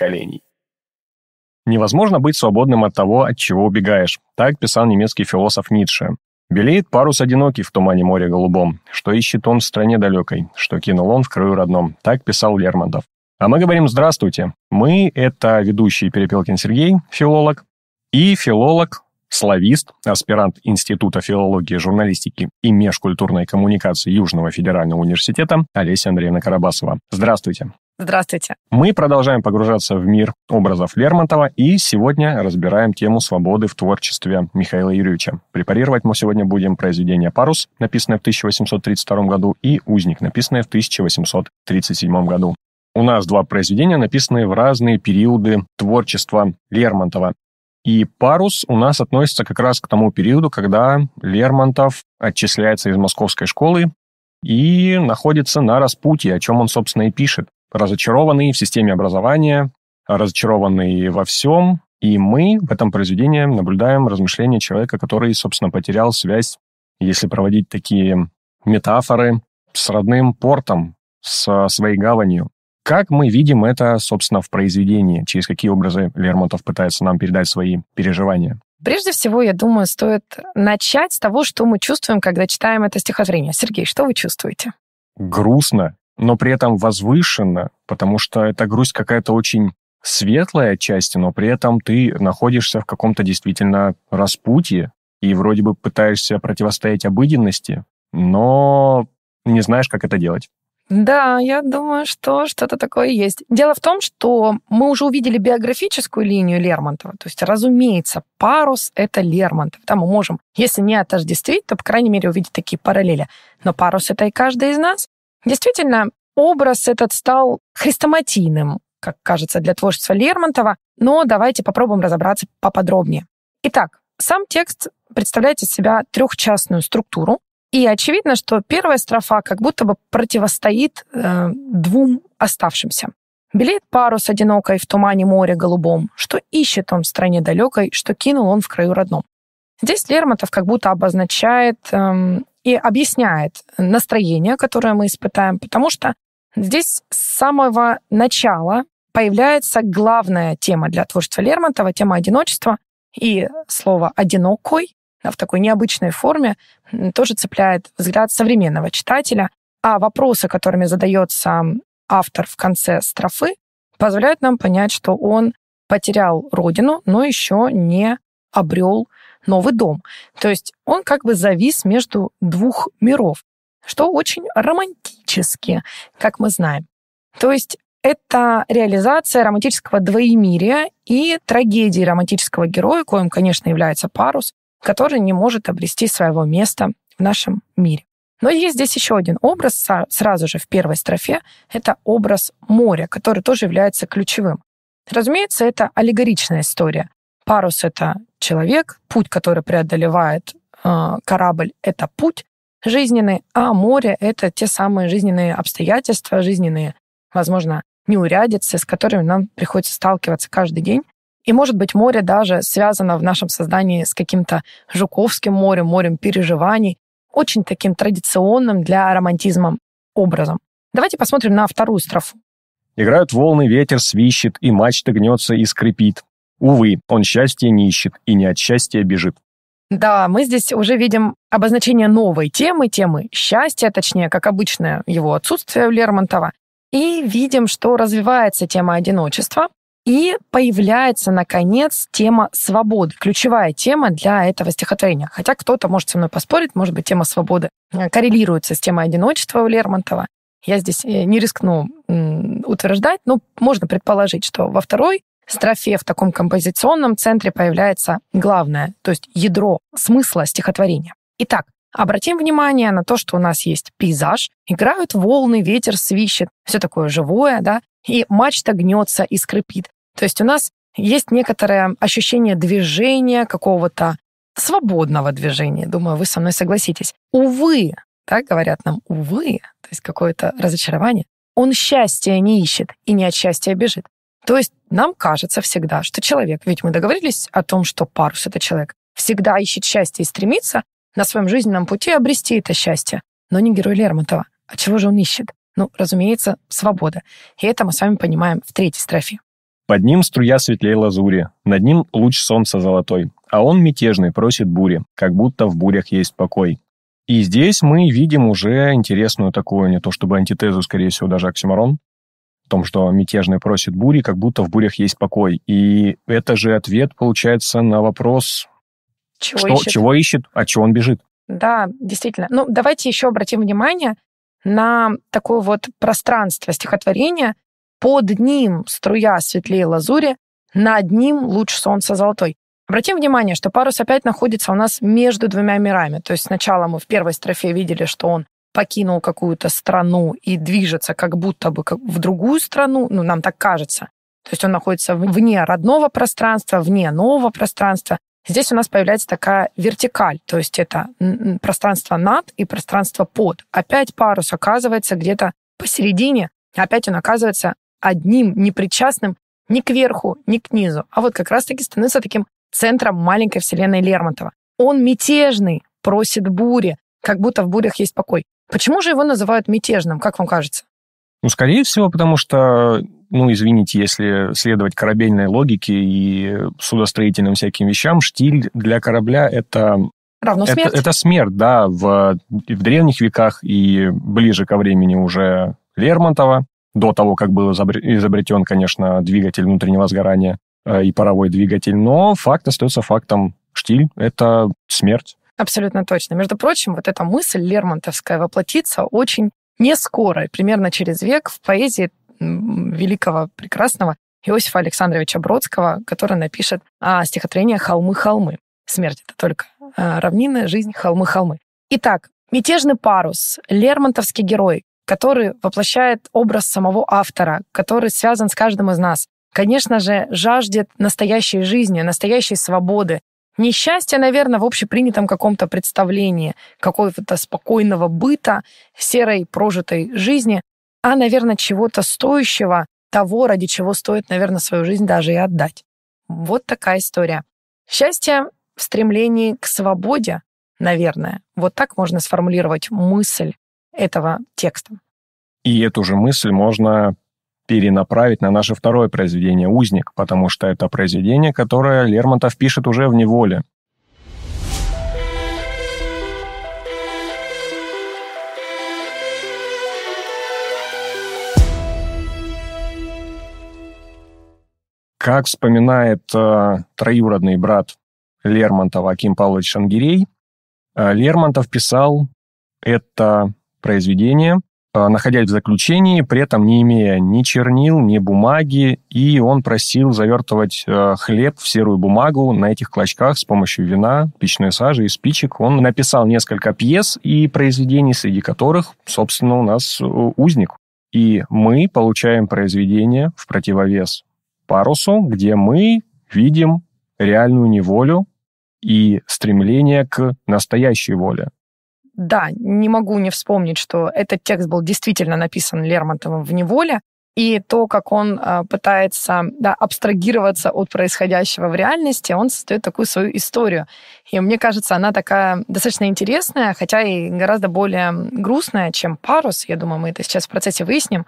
поколений. Невозможно быть свободным от того, от чего убегаешь. Так писал немецкий философ Ницше. Белеет парус одинокий в тумане моря голубом, что ищет он в стране далекой, что кинул он в краю родном. Так писал Лермонтов. А мы говорим «Здравствуйте». Мы — это ведущий Перепелкин Сергей, филолог, и филолог славист, аспирант Института филологии, журналистики и межкультурной коммуникации Южного федерального университета Олеся Андреевна Карабасова. Здравствуйте. Здравствуйте. Мы продолжаем погружаться в мир образов Лермонтова и сегодня разбираем тему свободы в творчестве Михаила Юрьевича. Препарировать мы сегодня будем произведение «Парус», написанное в 1832 году, и «Узник», написанное в 1837 году. У нас два произведения, написанные в разные периоды творчества Лермонтова. И парус у нас относится как раз к тому периоду, когда Лермонтов отчисляется из московской школы и находится на распутье, о чем он, собственно, и пишет. Разочарованный в системе образования, разочарованный во всем, и мы в этом произведении наблюдаем размышления человека, который, собственно, потерял связь, если проводить такие метафоры, с родным портом, со своей гаванью. Как мы видим это, собственно, в произведении? Через какие образы Лермонтов пытается нам передать свои переживания? Прежде всего, я думаю, стоит начать с того, что мы чувствуем, когда читаем это стихотворение. Сергей, что вы чувствуете? Грустно, но при этом возвышенно, потому что эта грусть какая-то очень светлая отчасти, но при этом ты находишься в каком-то действительно распутье и вроде бы пытаешься противостоять обыденности, но не знаешь, как это делать. Да, я думаю, что что-то такое есть. Дело в том, что мы уже увидели биографическую линию Лермонтова. То есть, разумеется, парус — это Лермонтов. Там мы можем, если не отождествить, то, по крайней мере, увидеть такие параллели. Но парус — это и каждый из нас. Действительно, образ этот стал хрестоматийным, как кажется, для творчества Лермонтова. Но давайте попробуем разобраться поподробнее. Итак, сам текст представляет из себя трехчастную структуру, и очевидно, что первая строфа как будто бы противостоит э, двум оставшимся. Белеет парус одинокой в тумане моря голубом, что ищет он в стране далекой, что кинул он в краю родном. Здесь Лермонтов как будто обозначает эм, и объясняет настроение, которое мы испытаем, потому что здесь с самого начала появляется главная тема для творчества Лермонтова, тема одиночества, и слово «одинокой» А, в такой необычной форме, тоже цепляет взгляд современного читателя. А вопросы, которыми задается автор в конце строфы, позволяют нам понять, что он потерял родину, но еще не обрел новый дом. То есть он как бы завис между двух миров, что очень романтически, как мы знаем. То есть это реализация романтического двоемирия и трагедии романтического героя, коим, конечно, является Парус, который не может обрести своего места в нашем мире. Но есть здесь еще один образ, сразу же в первой строфе, это образ моря, который тоже является ключевым. Разумеется, это аллегоричная история. Парус — это человек, путь, который преодолевает э, корабль, это путь жизненный, а море — это те самые жизненные обстоятельства, жизненные, возможно, неурядицы, с которыми нам приходится сталкиваться каждый день, и, может быть, море даже связано в нашем создании с каким-то Жуковским морем, морем переживаний, очень таким традиционным для романтизма образом. Давайте посмотрим на вторую строфу. Играют волны, ветер свищет, и мачта гнется и скрипит. Увы, он счастья не ищет и не от счастья бежит. Да, мы здесь уже видим обозначение новой темы, темы счастья, точнее, как обычное его отсутствие у Лермонтова. И видим, что развивается тема одиночества, и появляется, наконец, тема свободы, ключевая тема для этого стихотворения. Хотя кто-то может со мной поспорить, может быть, тема свободы э, коррелируется с темой одиночества у Лермонтова. Я здесь э, не рискну утверждать, но можно предположить, что во второй строфе в таком композиционном центре появляется главное, то есть ядро смысла стихотворения. Итак, Обратим внимание на то, что у нас есть пейзаж, играют волны, ветер свищет, все такое живое, да, и мачта гнется и скрипит. То есть у нас есть некоторое ощущение движения какого-то свободного движения. Думаю, вы со мной согласитесь. Увы, так говорят нам, увы, то есть какое-то разочарование. Он счастья не ищет и не от счастья бежит. То есть нам кажется всегда, что человек, ведь мы договорились о том, что парус — это человек, всегда ищет счастье и стремится на своем жизненном пути обрести это счастье. Но не герой Лермонтова. А чего же он ищет? Ну, разумеется, свобода. И это мы с вами понимаем в третьей строфе. Под ним струя светлее лазури, над ним луч солнца золотой, а он мятежный, просит бури, как будто в бурях есть покой. И здесь мы видим уже интересную такую, не то чтобы антитезу, скорее всего, даже оксимарон, в том, что мятежный просит бури, как будто в бурях есть покой. И это же ответ, получается, на вопрос, чего, что, ищет? чего ищет, а чего он бежит. Да, действительно. Ну, давайте еще обратим внимание на такое вот пространство стихотворения, под ним струя светлее лазури, над ним луч солнца золотой. Обратим внимание, что парус опять находится у нас между двумя мирами. То есть сначала мы в первой строфе видели, что он покинул какую-то страну и движется как будто бы в другую страну, ну, нам так кажется. То есть он находится вне родного пространства, вне нового пространства. Здесь у нас появляется такая вертикаль, то есть это пространство над и пространство под. Опять парус оказывается где-то посередине, опять он оказывается одним, непричастным ни к верху, ни к низу, а вот как раз-таки становится таким центром маленькой вселенной Лермонтова. Он мятежный, просит бури, как будто в бурях есть покой. Почему же его называют мятежным, как вам кажется? Ну, скорее всего, потому что, ну, извините, если следовать корабельной логике и судостроительным всяким вещам, штиль для корабля — это... Равно смерть. Это, это смерть, да, в, в древних веках и ближе ко времени уже Лермонтова до того, как был изобретен, конечно, двигатель внутреннего сгорания э, и паровой двигатель, но факт остается фактом. Штиль — это смерть. Абсолютно точно. Между прочим, вот эта мысль лермонтовская воплотиться очень не скоро, примерно через век в поэзии великого, прекрасного Иосифа Александровича Бродского, который напишет о стихотворении «Холмы-холмы». Смерть — это только э, равнина, жизнь — холмы-холмы. Итак, «Мятежный парус», «Лермонтовский герой», который воплощает образ самого автора, который связан с каждым из нас. Конечно же, жаждет настоящей жизни, настоящей свободы. Несчастье, наверное, в общепринятом каком-то представлении какого-то спокойного быта, серой прожитой жизни, а, наверное, чего-то стоящего, того, ради чего стоит, наверное, свою жизнь даже и отдать. Вот такая история. Счастье в стремлении к свободе, наверное. Вот так можно сформулировать мысль этого текста. И эту же мысль можно перенаправить на наше второе произведение «Узник», потому что это произведение, которое Лермонтов пишет уже в неволе. Как вспоминает э, троюродный брат Лермонтова Аким Павлович Шангирей, э, Лермонтов писал это произведение, а, находясь в заключении, при этом не имея ни чернил, ни бумаги, и он просил завертывать а, хлеб в серую бумагу на этих клочках с помощью вина, печной сажи и спичек. Он написал несколько пьес и произведений, среди которых, собственно, у нас э, узник. И мы получаем произведение в противовес парусу, где мы видим реальную неволю и стремление к настоящей воле. Да, не могу не вспомнить, что этот текст был действительно написан Лермонтовым в неволе, и то, как он а, пытается да, абстрагироваться от происходящего в реальности, он создает такую свою историю. И мне кажется, она такая достаточно интересная, хотя и гораздо более грустная, чем «Парус». Я думаю, мы это сейчас в процессе выясним.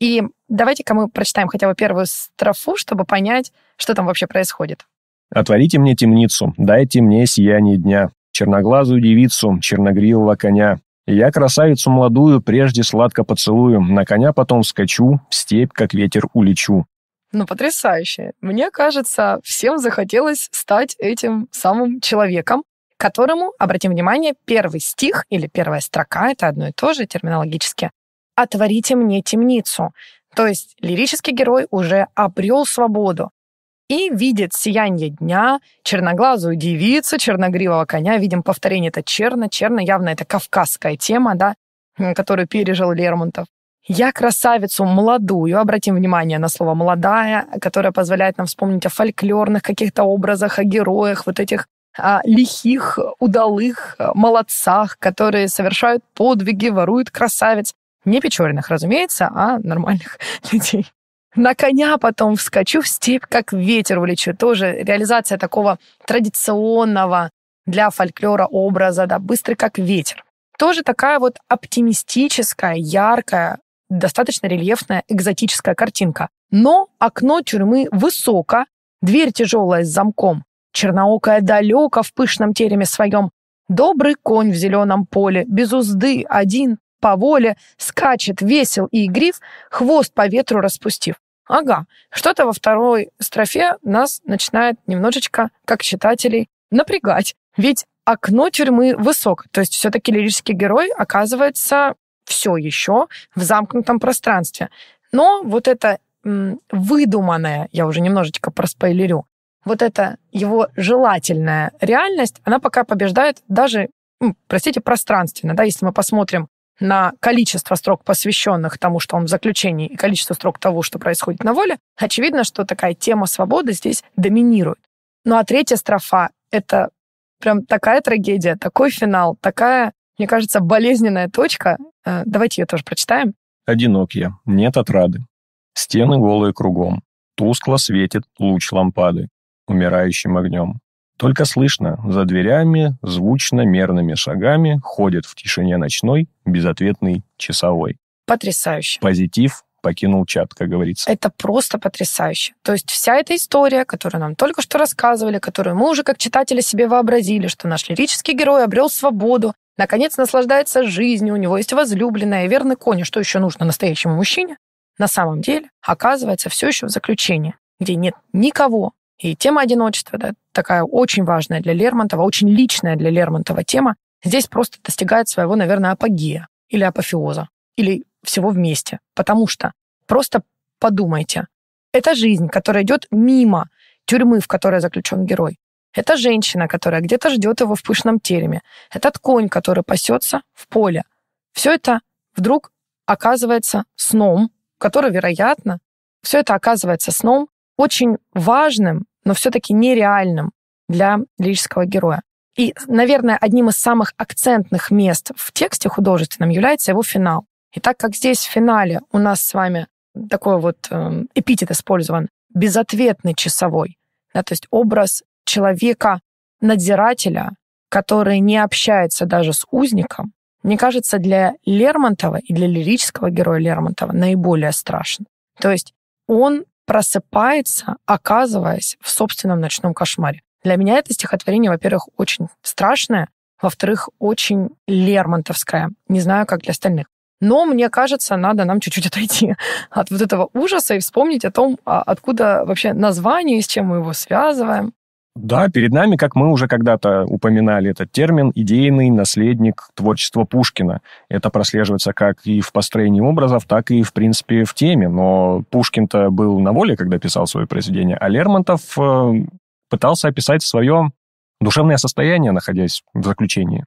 И давайте-ка мы прочитаем хотя бы первую строфу, чтобы понять, что там вообще происходит. «Отворите мне темницу, дайте мне сияние дня, черноглазую девицу, черногривого коня. Я красавицу молодую прежде сладко поцелую, на коня потом скачу, в степь, как ветер, улечу. Ну, потрясающе. Мне кажется, всем захотелось стать этим самым человеком, которому, обратим внимание, первый стих или первая строка, это одно и то же терминологически, «Отворите мне темницу». То есть лирический герой уже обрел свободу и видит сияние дня, черноглазую девицу, черногривого коня. Видим повторение, это черно, черно, явно это кавказская тема, да, которую пережил Лермонтов. Я красавицу молодую, обратим внимание на слово «молодая», которая позволяет нам вспомнить о фольклорных каких-то образах, о героях, вот этих а, лихих, удалых а, молодцах, которые совершают подвиги, воруют красавиц. Не Печориных, разумеется, а нормальных людей на коня потом вскочу в степь, как ветер влечу. Тоже реализация такого традиционного для фольклора образа, да, быстрый как ветер. Тоже такая вот оптимистическая, яркая, достаточно рельефная, экзотическая картинка. Но окно тюрьмы высоко, дверь тяжелая с замком, черноокая далеко в пышном тереме своем, добрый конь в зеленом поле, без узды, один, по воле, скачет весел и игрив, хвост по ветру распустив. Ага, что-то во второй строфе нас начинает немножечко, как читателей, напрягать. Ведь окно тюрьмы высок, то есть все-таки лирический герой оказывается все еще в замкнутом пространстве. Но вот это м, выдуманное, я уже немножечко проспойлерю, вот эта его желательная реальность, она пока побеждает даже, простите, пространственно. Да, если мы посмотрим на количество строк, посвященных тому, что он в заключении, и количество строк того, что происходит на воле, очевидно, что такая тема свободы здесь доминирует. Ну а третья строфа — это прям такая трагедия, такой финал, такая, мне кажется, болезненная точка. Э, давайте ее тоже прочитаем. Одинокие, нет отрады. Стены голые кругом. Тускло светит луч лампады умирающим огнем. Только слышно, за дверями, звучно, мерными шагами ходит в тишине ночной безответный часовой. Потрясающе. Позитив покинул чат, как говорится. Это просто потрясающе. То есть вся эта история, которую нам только что рассказывали, которую мы уже как читатели себе вообразили, что наш лирический герой обрел свободу, наконец наслаждается жизнью, у него есть возлюбленная и верный конь, что еще нужно настоящему мужчине, на самом деле оказывается все еще в заключении, где нет никого, и тема одиночества, да, такая очень важная для Лермонтова, очень личная для Лермонтова тема, здесь просто достигает своего, наверное, апогея или апофеоза, или всего вместе. Потому что просто подумайте, это жизнь, которая идет мимо тюрьмы, в которой заключен герой. Это женщина, которая где-то ждет его в пышном тереме. Этот конь, который пасется в поле. Все это вдруг оказывается сном, который, вероятно, все это оказывается сном, очень важным, но все-таки нереальным для лирического героя. И, наверное, одним из самых акцентных мест в тексте художественном является его финал. И так как здесь в финале у нас с вами такой вот эм, эпитет использован, безответный часовой, да, то есть образ человека-надзирателя, который не общается даже с узником, мне кажется, для Лермонтова и для лирического героя Лермонтова наиболее страшен. То есть он просыпается, оказываясь в собственном ночном кошмаре. Для меня это стихотворение, во-первых, очень страшное, во-вторых, очень лермонтовское. Не знаю, как для остальных. Но, мне кажется, надо нам чуть-чуть отойти от вот этого ужаса и вспомнить о том, а откуда вообще название, с чем мы его связываем. Да, перед нами, как мы уже когда-то упоминали этот термин, идейный наследник творчества Пушкина. Это прослеживается как и в построении образов, так и, в принципе, в теме. Но Пушкин-то был на воле, когда писал свои произведения, а Лермонтов э, пытался описать свое душевное состояние, находясь в заключении.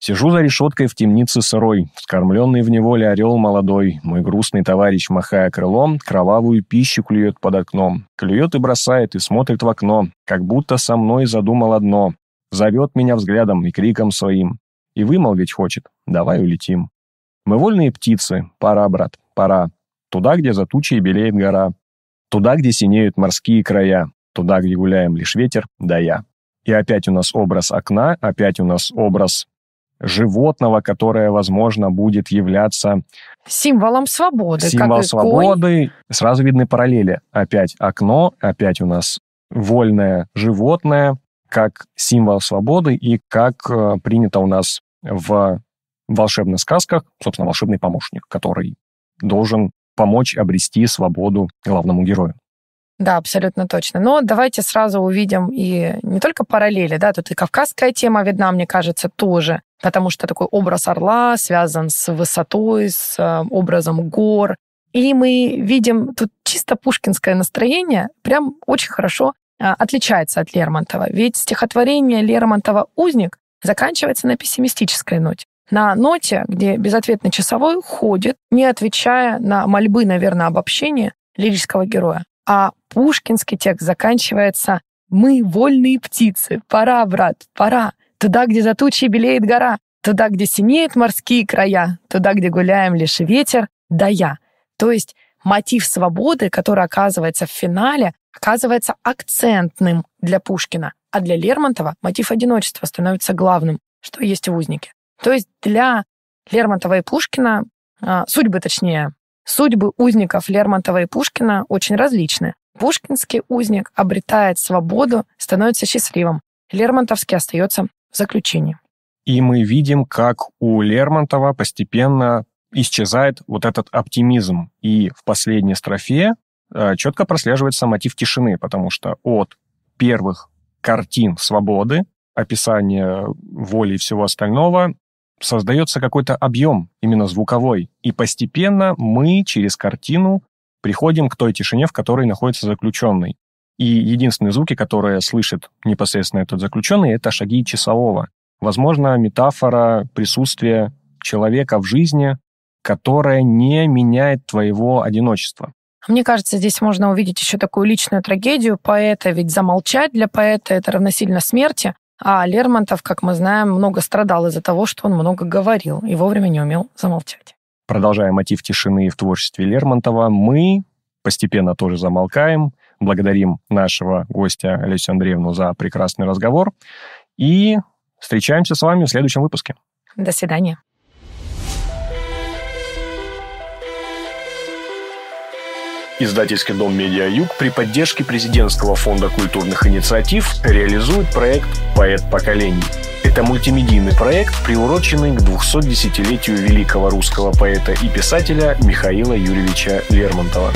Сижу за решеткой в темнице сырой, скормленный в неволе орел молодой, мой грустный товарищ, махая крылом, кровавую пищу клюет под окном, клюет и бросает, и смотрит в окно, как будто со мной задумал одно, зовет меня взглядом и криком своим, и вымолвить хочет, давай улетим. Мы вольные птицы, пора, брат, пора, туда, где за тучей белеет гора, туда, где синеют морские края, туда, где гуляем лишь ветер, да я. И опять у нас образ окна, опять у нас образ животного, которое, возможно, будет являться символом свободы. Символ свободы. Конь. Сразу видны параллели. Опять окно, опять у нас вольное животное, как символ свободы и как э, принято у нас в волшебных сказках, собственно, волшебный помощник, который должен помочь обрести свободу главному герою. Да, абсолютно точно. Но давайте сразу увидим и не только параллели, да, тут и кавказская тема видна, мне кажется, тоже, потому что такой образ орла связан с высотой, с э, образом гор. И мы видим тут чисто пушкинское настроение, прям очень хорошо э, отличается от Лермонтова. Ведь стихотворение Лермонтова «Узник» заканчивается на пессимистической ноте. На ноте, где безответный часовой ходит, не отвечая на мольбы, наверное, об общении лирического героя а пушкинский текст заканчивается «Мы вольные птицы, пора, брат, пора, туда, где за тучей белеет гора, туда, где синеют морские края, туда, где гуляем лишь ветер, да я». То есть мотив свободы, который оказывается в финале, оказывается акцентным для Пушкина, а для Лермонтова мотив одиночества становится главным, что есть в узнике. То есть для Лермонтова и Пушкина, а, судьбы точнее, Судьбы узников Лермонтова и Пушкина очень различны. Пушкинский узник обретает свободу, становится счастливым. Лермонтовский остается в заключении. И мы видим, как у Лермонтова постепенно исчезает вот этот оптимизм. И в последней строфе э, четко прослеживается мотив тишины, потому что от первых картин свободы, описания воли и всего остального, создается какой-то объем, именно звуковой, и постепенно мы через картину приходим к той тишине, в которой находится заключенный. И единственные звуки, которые слышит непосредственно этот заключенный, это шаги часового. Возможно, метафора присутствия человека в жизни, которая не меняет твоего одиночества. Мне кажется, здесь можно увидеть еще такую личную трагедию поэта, ведь замолчать для поэта это равносильно смерти. А Лермонтов, как мы знаем, много страдал из-за того, что он много говорил и вовремя не умел замолчать. Продолжая мотив тишины в творчестве Лермонтова, мы постепенно тоже замолкаем, благодарим нашего гостя Алесю Андреевну за прекрасный разговор и встречаемся с вами в следующем выпуске. До свидания. Издательский дом «Медиа-Юг» при поддержке Президентского фонда культурных инициатив реализует проект «Поэт поколений». Это мультимедийный проект, приуроченный к 210-летию великого русского поэта и писателя Михаила Юрьевича Лермонтова.